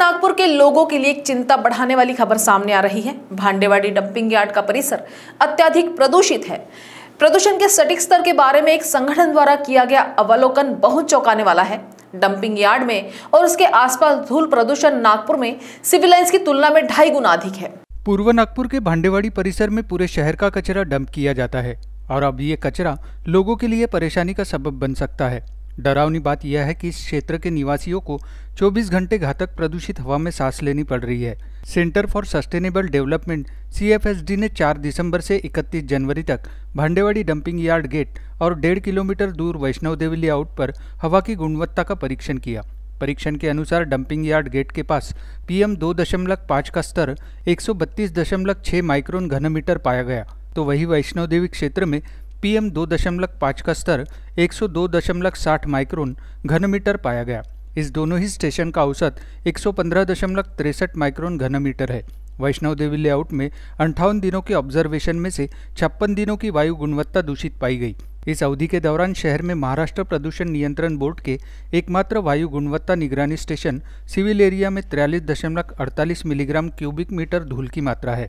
नागपुर के लोगों के लिए एक चिंता बढ़ाने वाली खबर सामने आ रही है भांडेवाड़ी डंपिंग यार्ड का परिसर अत्याधिक प्रदूषित है प्रदूषण के सटीक स्तर के बारे में एक संगठन द्वारा किया गया अवलोकन बहुत चौंकाने वाला है डंपिंग यार्ड में और उसके आसपास धूल प्रदूषण नागपुर में सिविल लाइन्स की तुलना में ढाई गुना अधिक है पूर्व नागपुर के भांडेवाड़ी परिसर में पूरे शहर का कचरा डंप किया जाता है और अब ये कचरा लोगों के लिए परेशानी का सबब बन सकता है डरावनी बात यह है कि इस क्षेत्र के निवासियों को 24 घंटे घातक प्रदूषित हवा में सांस लेनी पड़ रही है सेंटर फॉर सस्टेनेबल डेवलपमेंट सी ने 4 दिसंबर से 31 जनवरी तक भंडेवाड़ी डंपिंग यार्ड गेट और डेढ़ किलोमीटर दूर वैष्णव देवी लेआउट पर हवा की गुणवत्ता का परीक्षण किया परीक्षण के अनुसार डंपिंग यार्ड गेट के पास पीएम दो का स्तर एक माइक्रोन घनमीटर पाया गया तो वही वैष्णो देवी क्षेत्र में पीएम 2.5 का स्तर 102.60 माइक्रोन घनमीटर पाया गया इस दोनों ही स्टेशन का औसत एक माइक्रोन घनमीटर है वैष्णव देवी लेआउट में अंठावन दिनों के ऑब्जर्वेशन में से छप्पन दिनों की वायु गुणवत्ता दूषित पाई गई इस अवधि के दौरान शहर में महाराष्ट्र प्रदूषण नियंत्रण बोर्ड के एकमात्र वायु गुणवत्ता निगरानी स्टेशन सिविल एरिया में तिरालीस दशमलव अड़तालीस मिलीग्राम क्यूबिक मीटर धूल की मात्रा है